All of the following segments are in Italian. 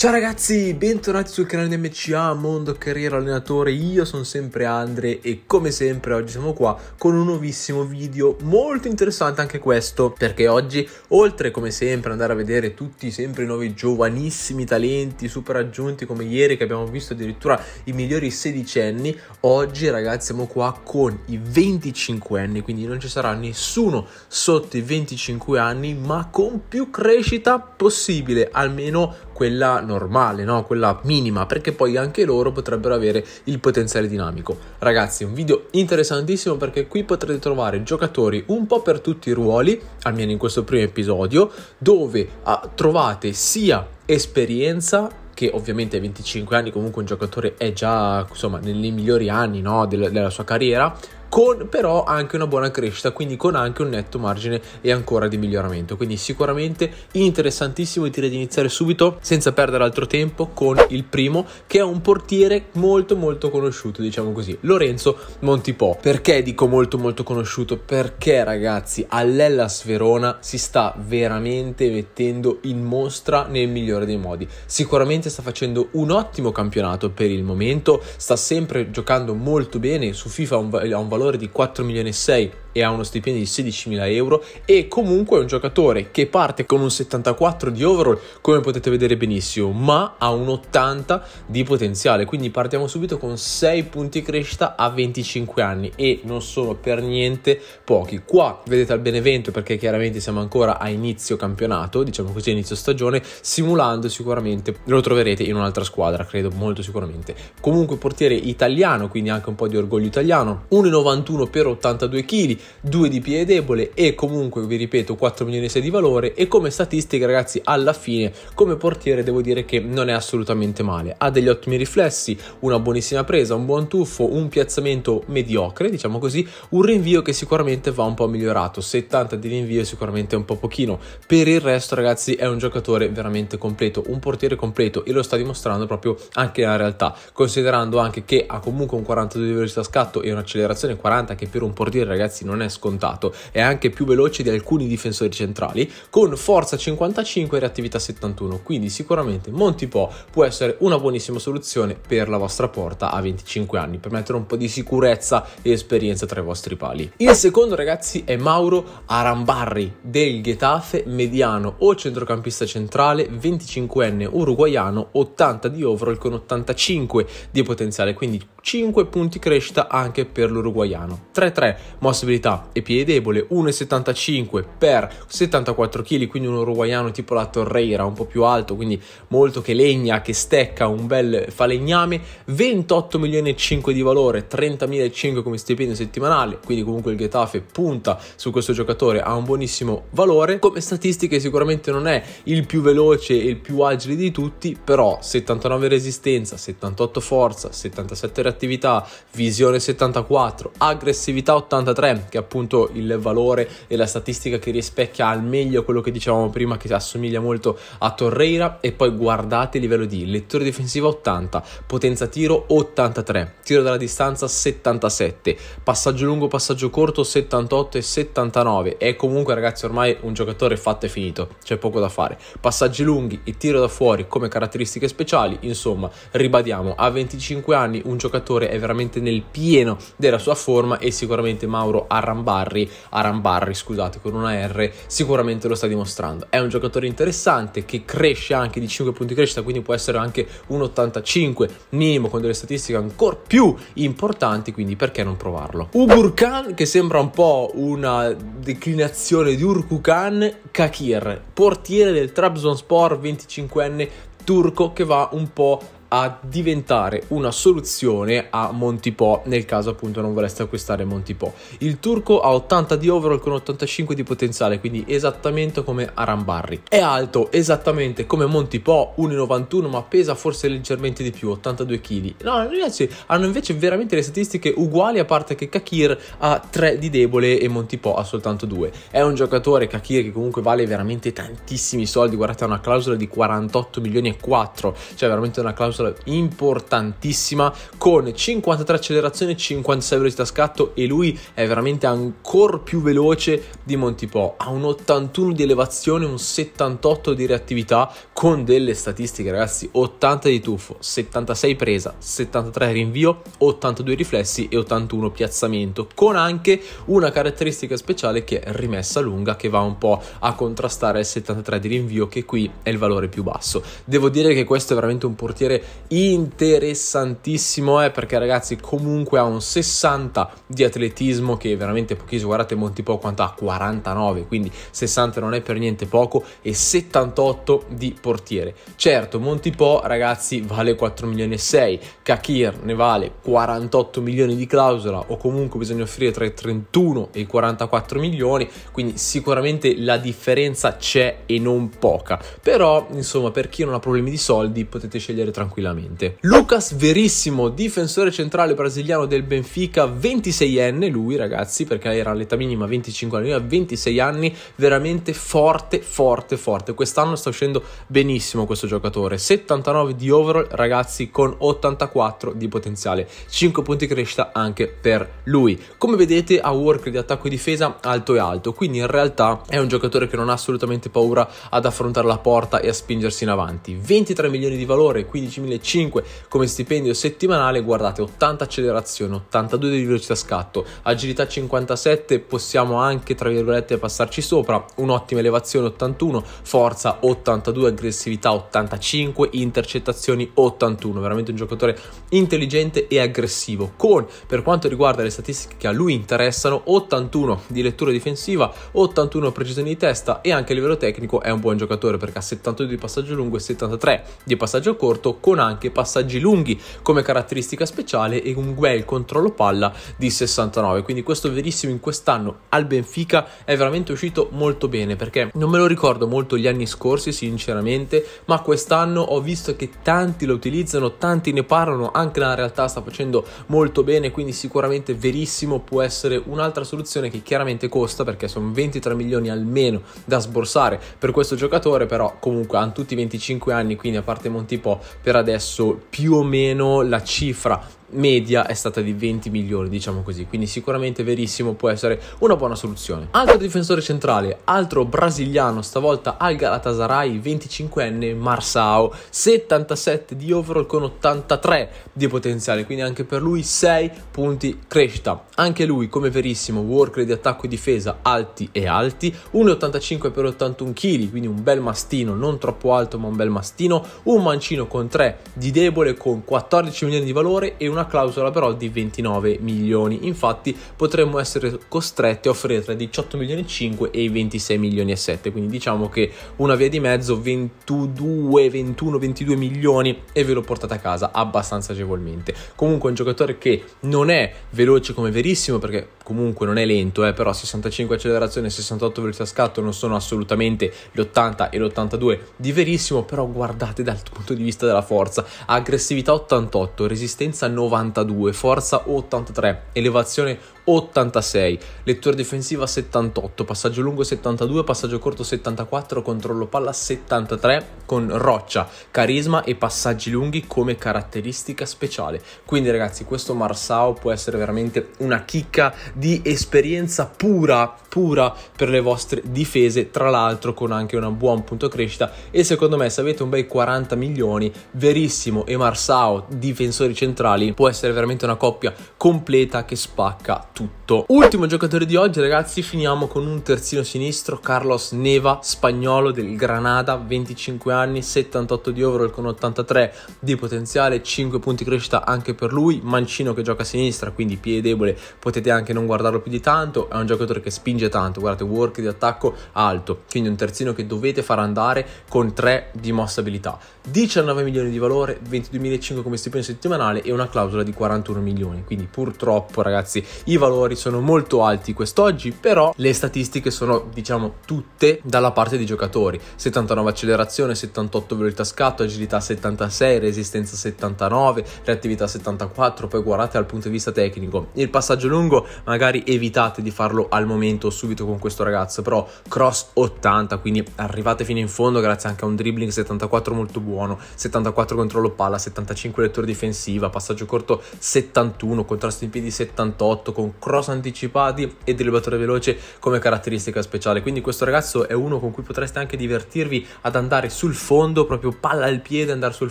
Ciao ragazzi, bentornati sul canale di MCA Mondo Carriera Allenatore, io sono sempre Andre e come sempre oggi siamo qua con un nuovissimo video molto interessante anche questo perché oggi oltre come sempre andare a vedere tutti sempre i nuovi giovanissimi talenti super aggiunti come ieri che abbiamo visto addirittura i migliori sedicenni oggi ragazzi siamo qua con i 25 anni quindi non ci sarà nessuno sotto i 25 anni ma con più crescita possibile almeno quella normale, no? quella minima, perché poi anche loro potrebbero avere il potenziale dinamico. Ragazzi, un video interessantissimo perché qui potrete trovare giocatori un po' per tutti i ruoli, almeno in questo primo episodio, dove ah, trovate sia esperienza che ovviamente a 25 anni comunque un giocatore è già insomma nei migliori anni no, della sua carriera con però anche una buona crescita, quindi con anche un netto margine e ancora di miglioramento. Quindi sicuramente interessantissimo, direi di iniziare subito senza perdere altro tempo con il primo che è un portiere molto molto conosciuto, diciamo così, Lorenzo Montipò. Perché dico molto molto conosciuto? Perché ragazzi, all'Ellas Verona si sta veramente mettendo in mostra nel migliore dei modi. Sicuramente sta facendo un ottimo campionato per il momento, sta sempre giocando molto bene, su FIFA ha un valore valore di 4 milioni e 6 e ha uno stipendio di 16.000 euro e comunque è un giocatore che parte con un 74 di overall come potete vedere benissimo ma ha un 80 di potenziale quindi partiamo subito con 6 punti crescita a 25 anni e non sono per niente pochi qua vedete al Benevento perché chiaramente siamo ancora a inizio campionato diciamo così inizio stagione simulando sicuramente lo troverete in un'altra squadra credo molto sicuramente comunque portiere italiano quindi anche un po' di orgoglio italiano 1,91 per 82 kg 2 di piede debole e comunque vi ripeto 4 milioni e 6 di valore e come statistica ragazzi alla fine come portiere devo dire che non è assolutamente male, ha degli ottimi riflessi, una buonissima presa, un buon tuffo, un piazzamento mediocre diciamo così, un rinvio che sicuramente va un po' migliorato, 70 di rinvio sicuramente un po' pochino, per il resto ragazzi è un giocatore veramente completo, un portiere completo e lo sta dimostrando proprio anche nella realtà, considerando anche che ha comunque un 42 di velocità scatto e un'accelerazione 40 che per un portiere ragazzi non non è scontato, è anche più veloce di alcuni difensori centrali, con forza 55 e reattività 71, quindi sicuramente Montipò può essere una buonissima soluzione per la vostra porta a 25 anni, per mettere un po' di sicurezza e esperienza tra i vostri pali. Il secondo ragazzi è Mauro Arambarri del Getafe, mediano o centrocampista centrale, 25enne uruguaiano, 80 di overall con 85 di potenziale, quindi 5 punti crescita anche per l'uruguaiano. 3-3, mossibilità e piede debole, 1,75 per 74 kg, quindi un uruguaiano tipo la Torreira, un po' più alto, quindi molto che legna, che stecca, un bel falegname, 28 milioni e 5 di valore, 30.500 come stipendio settimanale, quindi comunque il Getafe punta su questo giocatore ha un buonissimo valore. Come statistiche sicuramente non è il più veloce e il più agile di tutti, però 79 resistenza, 78 forza, 77 reazione, attrattività, visione 74, aggressività 83, che è appunto il valore e la statistica che rispecchia al meglio quello che dicevamo prima che assomiglia molto a Torreira e poi guardate il livello di lettore difensiva 80, potenza tiro 83, tiro dalla distanza 77, passaggio lungo, passaggio corto 78 e 79. È comunque ragazzi ormai un giocatore fatto e finito, c'è poco da fare. Passaggi lunghi e tiro da fuori come caratteristiche speciali, insomma, ribadiamo, a 25 anni un giocatore giocatore è veramente nel pieno della sua forma e sicuramente Mauro Arambarri, Arambarri scusate con una R, sicuramente lo sta dimostrando. È un giocatore interessante che cresce anche di 5 punti di crescita, quindi può essere anche un 85 minimo con delle statistiche ancora più importanti, quindi perché non provarlo? Ugur Khan, che sembra un po' una declinazione di Urkukan, Kakir, portiere del Trabzonspor 25enne turco che va un po' a diventare una soluzione a Montipo nel caso appunto non voleste acquistare Montipo. Il turco ha 80 di overall con 85 di potenziale, quindi esattamente come Arambarri. È alto esattamente come Montipo, 1,91 ma pesa forse leggermente di più, 82 kg. No, ragazzi, hanno invece veramente le statistiche uguali a parte che Kakir ha 3 di debole e Montipo ha soltanto 2. È un giocatore Kakir che comunque vale veramente tantissimi soldi, guardate ha una clausola di 48 milioni e 4, cioè veramente una clausola capsula importantissima con 53 accelerazione, 56 velocità scatto e lui è veramente ancora più veloce di Montipò. Ha un 81 di elevazione, un 78 di reattività con delle statistiche ragazzi, 80 di tuffo, 76 presa, 73 rinvio, 82 riflessi e 81 piazzamento con anche una caratteristica speciale che è rimessa lunga che va un po' a contrastare il 73 di rinvio che qui è il valore più basso. Devo dire che questo è veramente un portiere interessantissimo è eh, perché ragazzi comunque ha un 60 di atletismo che veramente pochissimo, guardate Montipo quanto ha 49, quindi 60 non è per niente poco e 78 di portiere. Certo, Po ragazzi vale 4 milioni e 6, Kakir ne vale 48 milioni di clausola o comunque bisogna offrire tra i 31 e i 44 milioni, quindi sicuramente la differenza c'è e non poca. Però, insomma, per chi non ha problemi di soldi potete scegliere tranquillamente tranquillamente. Lucas Verissimo, difensore centrale brasiliano del Benfica, 26enne lui ragazzi, perché era all'età minima 25 anni, 26 anni, veramente forte, forte, forte. Quest'anno sta uscendo benissimo questo giocatore, 79 di overall ragazzi con 84 di potenziale, 5 punti crescita anche per lui. Come vedete ha work di attacco e difesa alto e alto, quindi in realtà è un giocatore che non ha assolutamente paura ad affrontare la porta e a spingersi in avanti. 23 milioni di valore, 15 milioni 2005 come stipendio settimanale, guardate 80 accelerazione, 82 di velocità scatto, agilità 57, possiamo anche tra virgolette passarci sopra, un'ottima elevazione 81, forza 82, aggressività 85, intercettazioni 81, veramente un giocatore intelligente e aggressivo, con per quanto riguarda le statistiche che a lui interessano 81 di lettura difensiva, 81 precisione di testa e anche a livello tecnico è un buon giocatore perché ha 72 di passaggio lungo e 73 di passaggio corto con anche passaggi lunghi come caratteristica speciale e un guel controllo palla di 69. Quindi questo verissimo in quest'anno al Benfica è veramente uscito molto bene perché non me lo ricordo molto gli anni scorsi sinceramente, ma quest'anno ho visto che tanti lo utilizzano, tanti ne parlano, anche nella realtà sta facendo molto bene, quindi sicuramente verissimo può essere un'altra soluzione che chiaramente costa perché sono 23 milioni almeno da sborsare per questo giocatore, però comunque hanno tutti 25 anni, quindi a parte Montipo per adesso più o meno la cifra media è stata di 20 milioni, diciamo così, quindi sicuramente Verissimo può essere una buona soluzione. Altro difensore centrale, altro brasiliano, stavolta al Galatasaray, 25enne Marsao, 77 di overall con 83 di potenziale, quindi anche per lui 6 punti crescita. Anche lui, come Verissimo, worker di attacco e difesa alti e alti, 1,85 per 81 kg, quindi un bel mastino, non troppo alto ma un bel mastino, un mancino con 3 di debole con 14 milioni di valore e una una clausola però di 29 milioni. Infatti potremmo essere costretti a offrire tra 18 milioni e 5 e i 26 milioni e 7. Quindi diciamo che una via di mezzo 22, 21, 22 milioni e ve lo portate a casa abbastanza agevolmente. Comunque un giocatore che non è veloce come verissimo perché comunque non è lento, eh, però 65 accelerazione e 68 velocità scatto non sono assolutamente l'80 e l'82 di verissimo, però guardate dal punto di vista della forza, aggressività 88, resistenza 92, forza 83, elevazione 86, lettura difensiva 78, passaggio lungo 72, passaggio corto 74, controllo palla 73 con roccia, carisma e passaggi lunghi come caratteristica speciale. Quindi ragazzi, questo Marsao può essere veramente una chicca di esperienza pura, pura per le vostre difese, tra l'altro con anche un buon punto crescita e secondo me se avete un bei 40 milioni, Verissimo e Marsao difensori centrali può essere veramente una coppia completa che spacca tutto tutto. Ultimo giocatore di oggi, ragazzi, finiamo con un terzino sinistro, Carlos Neva, spagnolo del Granada, 25 anni, 78 di overall con 83 di potenziale, 5 punti crescita anche per lui, mancino che gioca a sinistra, quindi piede debole, potete anche non guardarlo più di tanto, è un giocatore che spinge tanto, guardate, work di attacco alto, quindi un terzino che dovete far andare con 3 di mossa abilità. 19 milioni di valore, 22.500 come stipendio settimanale e una clausola di 41 milioni, quindi purtroppo ragazzi i valori valori sono molto alti quest'oggi, però le statistiche sono diciamo tutte dalla parte dei giocatori. 79 accelerazione, 78 velocità scatto, agilità 76, resistenza 79, reattività 74, poi guardate dal punto di vista tecnico. Il passaggio lungo magari evitate di farlo al momento subito con questo ragazzo, però cross 80, quindi arrivate fino in fondo grazie anche a un dribbling 74 molto buono, 74 controllo palla, 75 lettura difensiva, passaggio corto 71, contrasto in piedi 78 con con cross anticipati e dribblatore veloce come caratteristica speciale. Quindi questo ragazzo è uno con cui potreste anche divertirvi ad andare sul fondo, proprio palla al piede, andare sul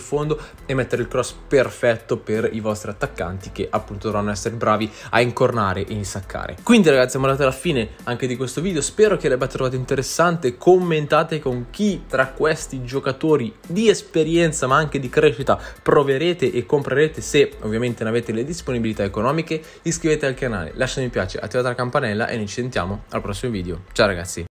fondo e mettere il cross perfetto per i vostri attaccanti che appunto dovranno essere bravi a incornare e insaccare. Quindi ragazzi siamo arrivati alla fine anche di questo video, spero che l'abbiate trovato interessante, commentate con chi tra questi giocatori di esperienza ma anche di crescita proverete e comprerete se ovviamente ne avete le disponibilità economiche, iscrivetevi al canale lasciate un mi piace, attivate la campanella e noi ci sentiamo al prossimo video. Ciao ragazzi!